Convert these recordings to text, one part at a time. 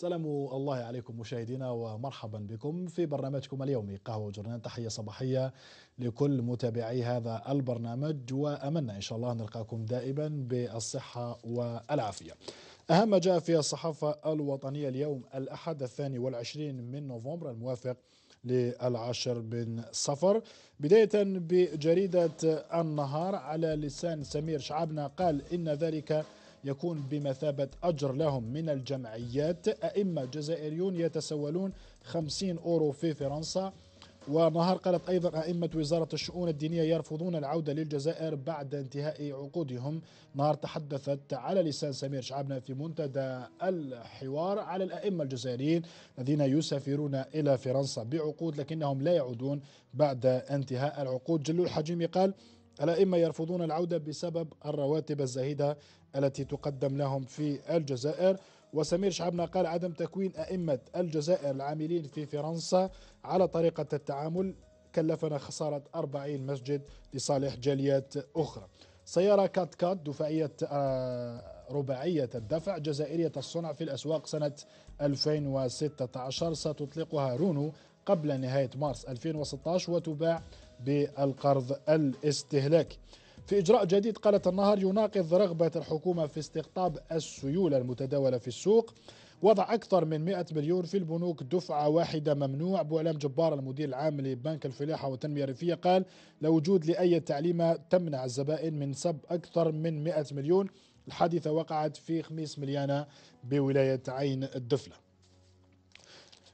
سلام الله عليكم مشاهدينا ومرحبا بكم في برنامجكم اليومي قهوة جرنان تحية صباحية لكل متابعي هذا البرنامج وأمنا إن شاء الله نلقاكم دائما بالصحة والعافية أهم ما جاء في الصحافة الوطنية اليوم الأحد الثاني والعشرين من نوفمبر الموافق للعشر من صفر بداية بجريدة النهار على لسان سمير شعبنا قال إن ذلك يكون بمثابة أجر لهم من الجمعيات أئمة جزائريون يتسولون 50 أورو في فرنسا ونهار قالت أيضا أئمة وزارة الشؤون الدينية يرفضون العودة للجزائر بعد انتهاء عقودهم نهار تحدثت على لسان سمير شعبنا في منتدى الحوار على الأئمة الجزائريين الذين يسافرون إلى فرنسا بعقود لكنهم لا يعودون بعد انتهاء العقود جلو الحجيمي قال الأئمة يرفضون العودة بسبب الرواتب الزهيدة التي تقدم لهم في الجزائر وسمير شعبنا قال عدم تكوين أئمة الجزائر العاملين في فرنسا على طريقة التعامل كلفنا خسارة 40 مسجد لصالح جاليات أخرى سيارة كات كات دفاعية آه، رباعية الدفع جزائرية الصنع في الأسواق سنة 2016 ستطلقها رونو قبل نهاية مارس 2016 وتباع بالقرض الاستهلاكي في إجراء جديد قالت النهر يناقض رغبة الحكومة في استقطاب السيولة المتداولة في السوق وضع أكثر من 100 مليون في البنوك دفعة واحدة ممنوع بوعلام جبار المدير العام لبنك الفلاحة والتنمية الريفية قال لا وجود لأي تعليمة تمنع الزبائن من سب أكثر من 100 مليون الحادثة وقعت في خميس مليانة بولاية عين الدفلة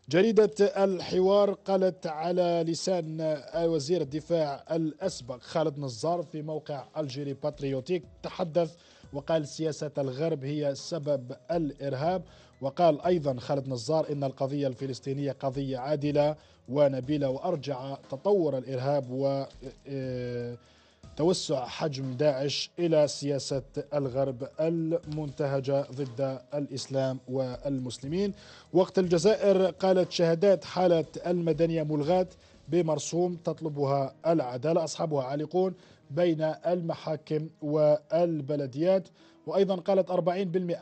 جريدة الحوار قالت على لسان وزير الدفاع الأسبق خالد نزار في موقع الجيري باتريوتيك تحدث وقال سياسة الغرب هي سبب الإرهاب وقال أيضا خالد نزار إن القضية الفلسطينية قضية عادلة ونبيلة وأرجع تطور الإرهاب و آه، توسع حجم داعش الى سياسه الغرب المنتهجه ضد الاسلام والمسلمين وقت الجزائر قالت شهادات حاله المدنيه ملغاه بمرسوم تطلبها العداله اصحابها عالقون بين المحاكم والبلديات وايضا قالت 40%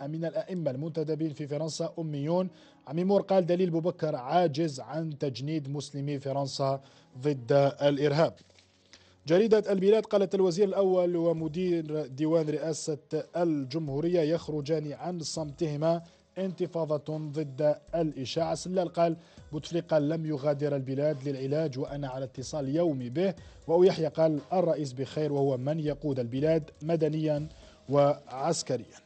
من الائمه المنتدبين في فرنسا اميون عميمور قال دليل بوبكر عاجز عن تجنيد مسلمي فرنسا ضد الارهاب جريدة البلاد قالت الوزير الأول ومدير ديوان رئاسة الجمهورية يخرجان عن صمتهما انتفاضة ضد الإشاعة سلال قال بوتفليقة لم يغادر البلاد للعلاج وأنا على اتصال يومي به ويحيى قال الرئيس بخير وهو من يقود البلاد مدنيا وعسكريا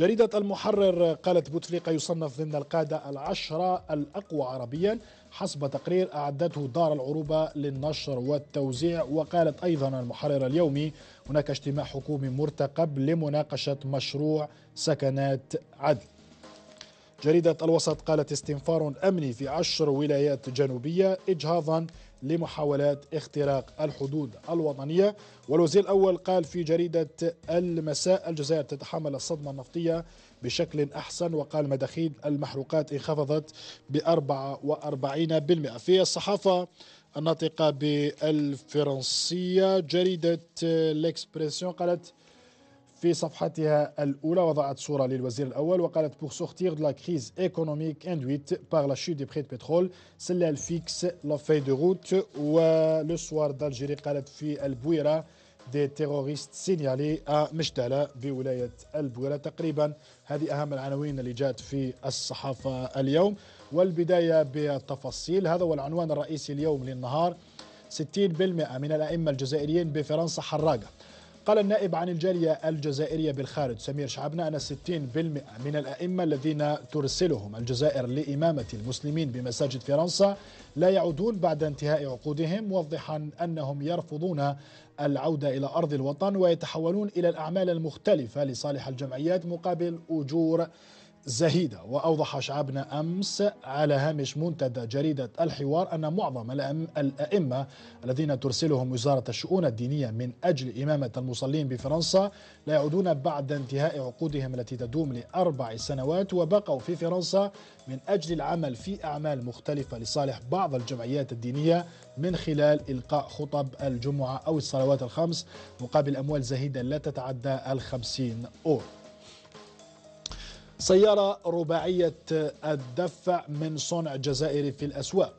جريدة المحرر قالت بوتفليقة يصنف ضمن القادة العشرة الأقوى عربيا حسب تقرير أعدته دار العروبة للنشر والتوزيع وقالت أيضا المحرر اليومي هناك اجتماع حكومي مرتقب لمناقشة مشروع سكنات عدل جريدة الوسط قالت استنفار أمني في عشر ولايات جنوبية إجهاضا لمحاولات اختراق الحدود الوطنية والوزير الأول قال في جريدة المساء الجزائر تتحمل الصدمة النفطية بشكل أحسن وقال مداخيل المحروقات انخفضت ب 44% في الصحافة الناطقة بالفرنسية جريدة ليكسبريسيون قالت في صفحتها الأولى وضعت صورة للوزير الأول وقالت pour sortir de la crise économique induite par la chute des prix de pétrole سلا الفيكس لا في دو de route ولو سوار euh, d'Algérie قالت في البويرة دي تيروريست سينيالي مشتالة بولاية البويرة تقريبا هذه أهم العناوين اللي جات في الصحافة اليوم والبداية بالتفاصيل هذا هو العنوان الرئيسي اليوم للنهار 60% من الأئمة الجزائريين بفرنسا حراقة قال النائب عن الجالية الجزائرية بالخارج سمير شعبنا أن 60% من الأئمة الذين ترسلهم الجزائر لإمامة المسلمين بمساجد فرنسا لا يعودون بعد انتهاء عقودهم موضحا أنهم يرفضون العودة إلى أرض الوطن ويتحولون إلى الأعمال المختلفة لصالح الجمعيات مقابل أجور زهيدة وأوضح شعبنا أمس على هامش منتدى جريدة الحوار أن معظم الأئمة الذين ترسلهم وزارة الشؤون الدينية من أجل إمامة المصلين بفرنسا لا يعودون بعد انتهاء عقودهم التي تدوم لأربع سنوات وبقوا في فرنسا من أجل العمل في أعمال مختلفة لصالح بعض الجمعيات الدينية من خلال إلقاء خطب الجمعة أو الصلوات الخمس مقابل أموال زهيدة لا تتعدى الخمسين أورو سيارة رباعية الدفع من صنع جزائري في الأسواق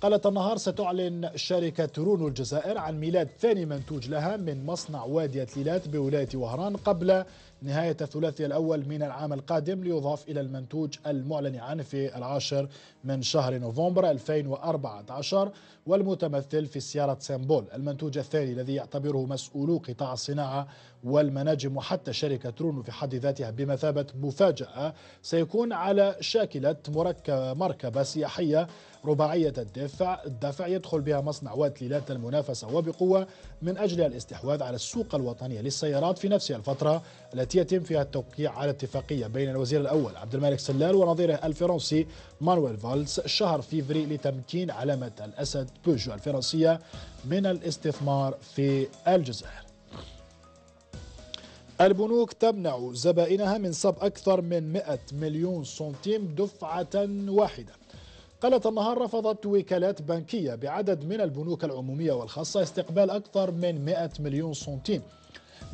قالت النهار ستعلن شركة رونو الجزائر عن ميلاد ثاني منتوج لها من مصنع وادي تليلات بولاية وهران قبل نهاية الثلاثي الأول من العام القادم ليضاف إلى المنتوج المعلن عنه في العاشر من شهر نوفمبر 2014 والمتمثل في سيارة سيمبول المنتوج الثاني الذي يعتبره مسؤولو قطاع الصناعة والمناجم وحتى شركة رونو في حد ذاتها بمثابة مفاجأة سيكون على شاكلة مركبة سياحية رباعية الدفع الدفع يدخل بها مصنع وتليلات المنافسة وبقوة من أجل الاستحواذ على السوق الوطنية للسيارات في نفس الفترة التي التي يتم فيها التوقيع على اتفاقية بين الوزير الأول عبد الملك سلال ونظيره الفرنسي مانويل فالز شهر فيفري لتمكين علامة الأسد بوجو الفرنسية من الاستثمار في الجزائر البنوك تمنع زبائنها من صب أكثر من 100 مليون سنتيم دفعة واحدة قالت النهار رفضت وكالات بنكية بعدد من البنوك العمومية والخاصة استقبال أكثر من 100 مليون سنتيم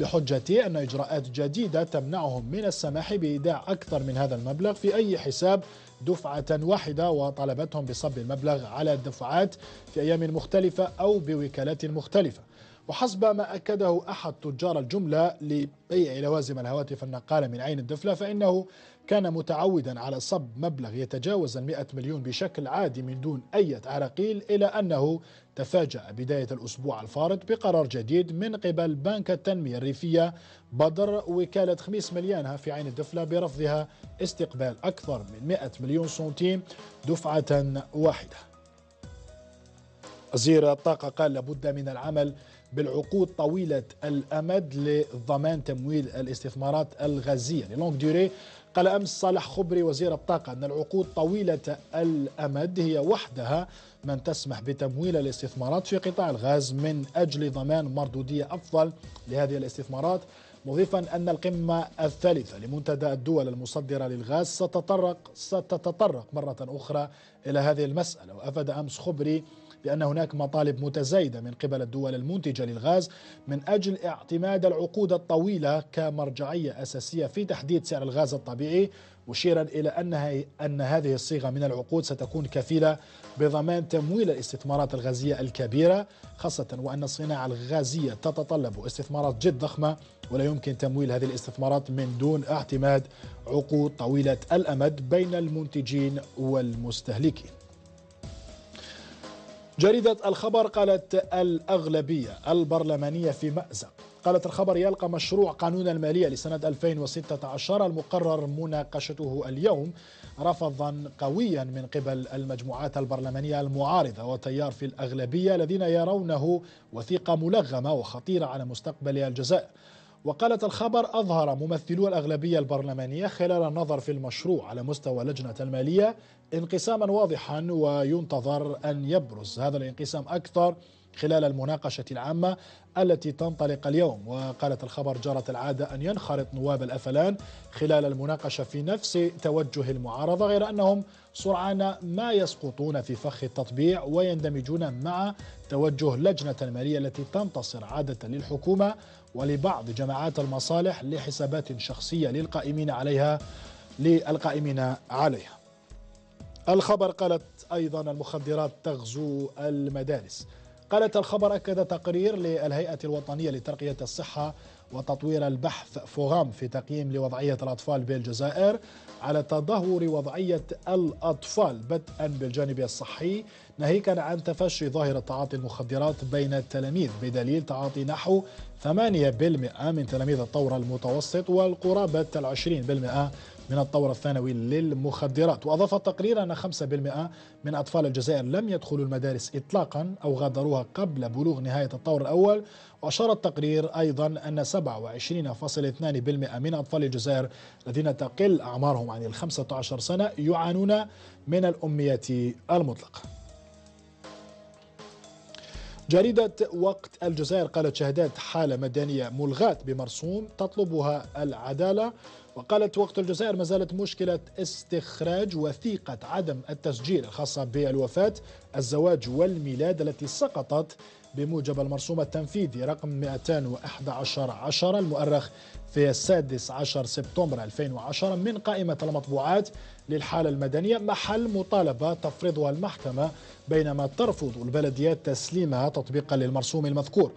بحجة أن إجراءات جديدة تمنعهم من السماح بإيداع أكثر من هذا المبلغ في أي حساب دفعة واحدة وطلبتهم بصب المبلغ على الدفعات في أيام مختلفة أو بوكالات مختلفة وحسب ما أكده أحد تجار الجملة لبيع لوازم الهواتف النقالة من عين الدفلة فإنه كان متعودا على صب مبلغ يتجاوز المئة مليون بشكل عادي من دون أي عراقيل إلى أنه تفاجأ بداية الأسبوع الفارط بقرار جديد من قبل بنك التنمية الريفية بدر وكالة خميس مليانها في عين الدفلة برفضها استقبال أكثر من 100 مليون سنتيم دفعة واحدة وزير الطاقة قال لابد من العمل بالعقود طويلة الأمد لضمان تمويل الاستثمارات الغازية لونج ديوري قال أمس صالح خبري وزير الطاقة أن العقود طويلة الأمد هي وحدها من تسمح بتمويل الاستثمارات في قطاع الغاز من أجل ضمان مردودية أفضل لهذه الاستثمارات مضيفا أن القمة الثالثة لمنتدى الدول المصدرة للغاز ستتطرق ستتطرق مرة أخرى إلى هذه المسألة وأفاد أمس خبري بأن هناك مطالب متزايدة من قبل الدول المنتجة للغاز من أجل اعتماد العقود الطويلة كمرجعية أساسية في تحديد سعر الغاز الطبيعي مشيرا إلى أنها أن هذه الصيغة من العقود ستكون كفيلة بضمان تمويل الاستثمارات الغازية الكبيرة خاصة وأن الصناعة الغازية تتطلب استثمارات جد ضخمة ولا يمكن تمويل هذه الاستثمارات من دون اعتماد عقود طويلة الأمد بين المنتجين والمستهلكين جريدة الخبر قالت الأغلبية البرلمانية في مأزق قالت الخبر يلقى مشروع قانون المالية لسنة 2016 المقرر مناقشته اليوم رفضا قويا من قبل المجموعات البرلمانية المعارضة وتيار في الأغلبية الذين يرونه وثيقة ملغمة وخطيرة على مستقبل الجزائر وقالت الخبر أظهر ممثلو الأغلبية البرلمانية خلال النظر في المشروع على مستوى لجنة المالية انقساما واضحا وينتظر أن يبرز هذا الانقسام أكثر خلال المناقشة العامة التي تنطلق اليوم وقالت الخبر جرت العادة أن ينخرط نواب الأفلان خلال المناقشة في نفس توجه المعارضة غير أنهم سرعان ما يسقطون في فخ التطبيع ويندمجون مع توجه لجنة المالية التي تنتصر عادة للحكومة ولبعض جماعات المصالح لحسابات شخصية للقائمين عليها للقائمين عليها الخبر قالت أيضا المخدرات تغزو المدارس قالت الخبر أكد تقرير للهيئة الوطنية لترقية الصحة وتطوير البحث فوغام في تقييم لوضعية الأطفال بالجزائر على تدهور وضعية الأطفال بدءا بالجانب الصحي ناهيكا عن تفشي ظاهرة تعاطي المخدرات بين التلاميذ بدليل تعاطي نحو 8% من تلاميذ الطور المتوسط والقرابة العشرين بالمئة من الطور الثانوي للمخدرات وأضاف التقرير أن 5% من أطفال الجزائر لم يدخلوا المدارس إطلاقا أو غادروها قبل بلوغ نهاية الطور الأول وأشار التقرير أيضا أن 27.2% من أطفال الجزائر الذين تقل أعمارهم عن ال 15 سنة يعانون من الأمية المطلقة جريدة وقت الجزائر قالت شهادات حالة مدنية ملغاة بمرسوم تطلبها العدالة وقالت وقت الجزائر ما زالت مشكلة استخراج وثيقة عدم التسجيل الخاصة بالوفاة الزواج والميلاد التي سقطت بموجب المرسوم التنفيذي رقم 211 عشر المؤرخ في السادس عشر سبتمبر 2010 من قائمة المطبوعات للحالة المدنية محل مطالبة تفرضها المحكمة بينما ترفض البلديات تسليمها تطبيقا للمرسوم المذكور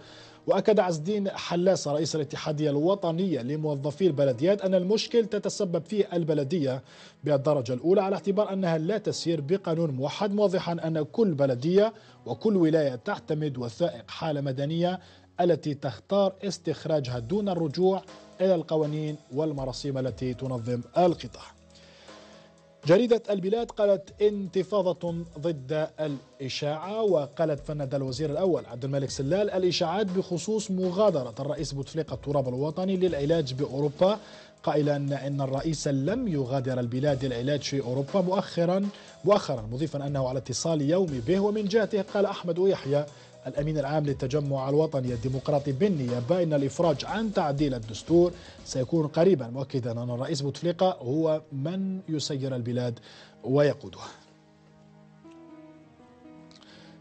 واكد عز الدين حلاس رئيس الاتحاديه الوطنيه لموظفي البلديات ان المشكل تتسبب فيه البلديه بالدرجه الاولى على اعتبار انها لا تسير بقانون موحد موضحا ان كل بلديه وكل ولايه تعتمد وثائق حاله مدنيه التي تختار استخراجها دون الرجوع الى القوانين والمراسيم التي تنظم القطاع. جريدة البلاد قالت انتفاضة ضد الإشاعة وقالت فند الوزير الأول عبد الملك سلال الإشاعات بخصوص مغادرة الرئيس بوتفليقة التراب الوطني للعلاج بأوروبا قائلا ان الرئيس لم يغادر البلاد للعلاج في اوروبا مؤخرا مؤخرا مضيفا انه على اتصال يومي به ومن جهته قال احمد يحيى الأمين العام للتجمع الوطني الديمقراطي بالنيابة أن الإفراج عن تعديل الدستور سيكون قريبا مؤكدا أن الرئيس بوتفليقة هو من يسير البلاد ويقودها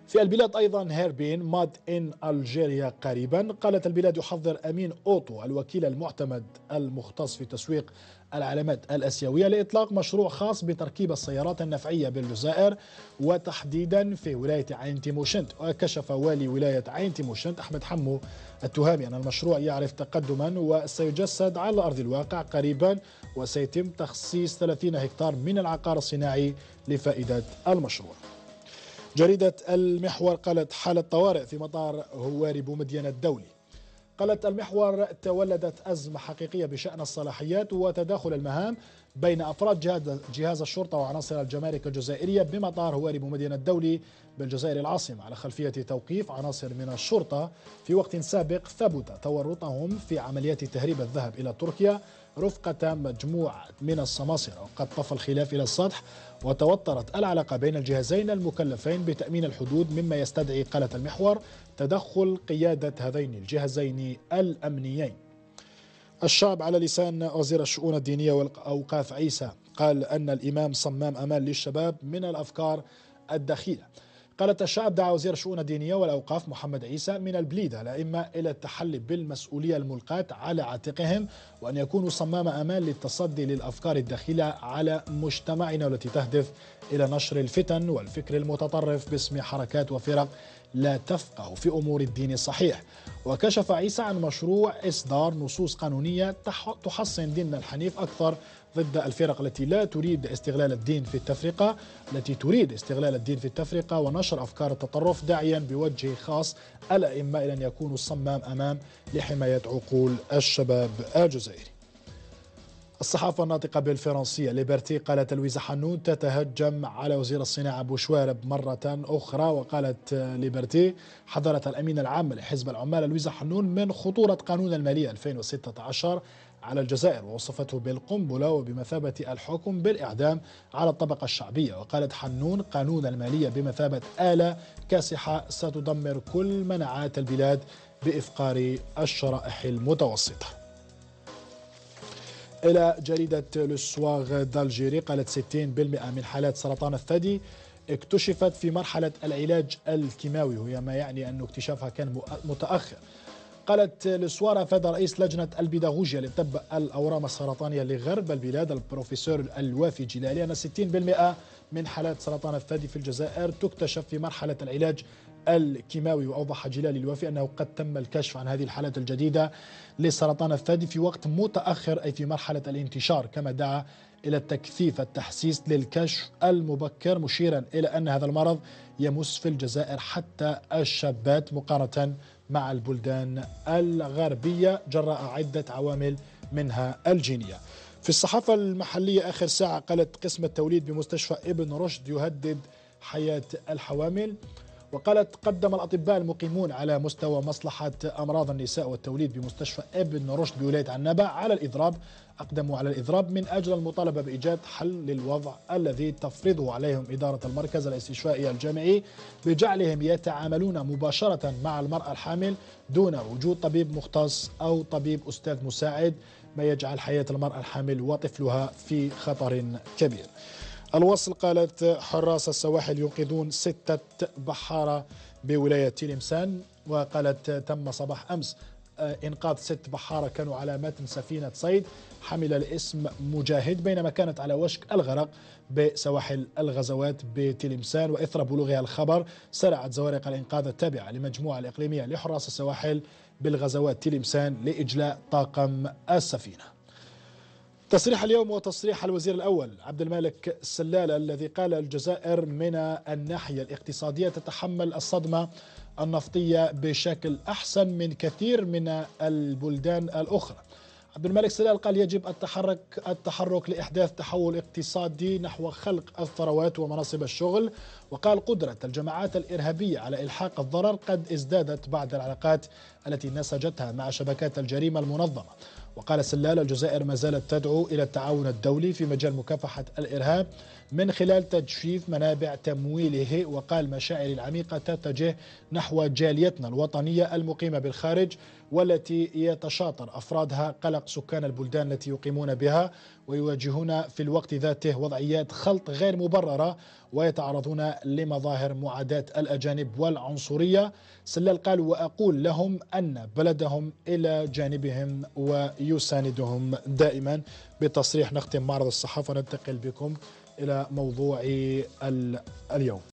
في البلاد أيضا هيربين ماد إن ألجيريا قريبا قالت البلاد يحضر أمين أوتو الوكيل المعتمد المختص في تسويق العلامات الآسيوية لإطلاق مشروع خاص بتركيب السيارات النفعية بالجزائر وتحديدا في ولاية عين تيموشنت وكشف والي ولاية عين تيموشنت أحمد حمو التهامي أن المشروع يعرف تقدما وسيجسد على أرض الواقع قريبا وسيتم تخصيص 30 هكتار من العقار الصناعي لفائدة المشروع جريدة المحور قالت حالة طوارئ في مطار هواري بومدينة الدولي قالت المحور تولدت أزمة حقيقية بشأن الصلاحيات وتداخل المهام بين أفراد جهاز الشرطة وعناصر الجمارك الجزائرية بمطار هواري بومدينة الدولي بالجزائر العاصمة على خلفية توقيف عناصر من الشرطة في وقت سابق ثبت تورطهم في عمليات تهريب الذهب إلى تركيا رفقة مجموعة من السماسرة وقد طفى الخلاف إلى السطح وتوترت العلاقة بين الجهازين المكلفين بتأمين الحدود مما يستدعي قالة المحور تدخل قيادة هذين الجهازين الأمنيين الشعب على لسان وزير الشؤون الدينية والأوقاف عيسى قال أن الإمام صمام أمان للشباب من الأفكار الدخيلة قالت الشعب دعا وزير الشؤون الدينية والأوقاف محمد عيسى من البليدة الأئمة إلى التحلي بالمسؤولية الملقاة على عاتقهم وأن يكونوا صمام أمان للتصدي للأفكار الداخلة على مجتمعنا والتي تهدف إلى نشر الفتن والفكر المتطرف باسم حركات وفرق لا تفقه في امور الدين الصحيح وكشف عيسى عن مشروع اصدار نصوص قانونيه تحصن ديننا الحنيف اكثر ضد الفرق التي لا تريد استغلال الدين في التفرقة التي تريد استغلال الدين في التفرقة ونشر أفكار التطرف داعيا بوجه خاص الأئمة إلى أن يكونوا الصمام أمام لحماية عقول الشباب الجزائري الصحافة الناطقة بالفرنسية ليبرتي قالت لويزا حنون تتهجم على وزير الصناعة بوشوارب مرة أخرى وقالت ليبرتي حضرت الأمين العام لحزب العمال لويزا حنون من خطورة قانون المالية 2016 على الجزائر ووصفته بالقنبلة وبمثابة الحكم بالإعدام على الطبقة الشعبية وقالت حنون قانون المالية بمثابة آلة كاسحة ستدمر كل مناعات البلاد بإفقار الشرائح المتوسطة إلى جريدة لسواغ دالجيري قالت 60% من حالات سرطان الثدي اكتشفت في مرحلة العلاج الكيماوي وهي ما يعني أن اكتشافها كان متأخر قالت لسوارا فاد رئيس لجنة البيداغوجيا لطب الأورام السرطانية لغرب البلاد البروفيسور الوافي جلالي أن 60% من حالات سرطان الثدي في الجزائر تكتشف في مرحلة العلاج الكيماوي وأوضح جلالي الوافي أنه قد تم الكشف عن هذه الحالات الجديدة لسرطان الثدي في وقت متأخر أي في مرحلة الانتشار كما دعا إلى التكثيف التحسيس للكشف المبكر مشيرا إلى أن هذا المرض يمس في الجزائر حتى الشابات مقارنة مع البلدان الغربية جراء عدة عوامل منها الجينية في الصحافة المحلية آخر ساعة قالت قسم التوليد بمستشفى ابن رشد يهدد حياة الحوامل وقالت قدم الأطباء المقيمون على مستوى مصلحة أمراض النساء والتوليد بمستشفى ابن رشد بولاية عنابة على الإضراب أقدموا على الإضراب من أجل المطالبة بإيجاد حل للوضع الذي تفرضه عليهم إدارة المركز الاستشفائي الجامعي بجعلهم يتعاملون مباشرة مع المرأة الحامل دون وجود طبيب مختص أو طبيب أستاذ مساعد ما يجعل حياة المرأة الحامل وطفلها في خطر كبير الوصل قالت حراس السواحل ينقذون ستة بحارة بولاية تلمسان وقالت تم صباح أمس آه، إنقاذ ست بحارة كانوا على متن سفينة صيد حمل الاسم مجاهد بينما كانت على وشك الغرق بسواحل الغزوات بتلمسان وإثر بلوغها الخبر سرعت زوارق الإنقاذ التابعة لمجموعة الإقليمية لحراس السواحل بالغزوات تلمسان لإجلاء طاقم السفينة تصريح اليوم وتصريح الوزير الأول عبد الملك السلالة الذي قال الجزائر من الناحية الاقتصادية تتحمل الصدمة النفطية بشكل أحسن من كثير من البلدان الأخرى عبد الملك سلال قال يجب التحرك التحرك لاحداث تحول اقتصادي نحو خلق الثروات ومناصب الشغل وقال قدره الجماعات الارهابيه على الحاق الضرر قد ازدادت بعد العلاقات التي نسجتها مع شبكات الجريمه المنظمه وقال سلال الجزائر ما زالت تدعو إلى التعاون الدولي في مجال مكافحة الإرهاب من خلال تجفيف منابع تمويله وقال مشاعر العميقة تتجه نحو جاليتنا الوطنية المقيمة بالخارج والتي يتشاطر أفرادها قلق سكان البلدان التي يقيمون بها ويواجهون في الوقت ذاته وضعيات خلط غير مبررة ويتعرضون لمظاهر معاداة الأجانب والعنصرية سلال قال وأقول لهم أن بلدهم إلى جانبهم ويساندهم دائما بتصريح نختم معرض الصحافة وننتقل بكم إلى موضوع اليوم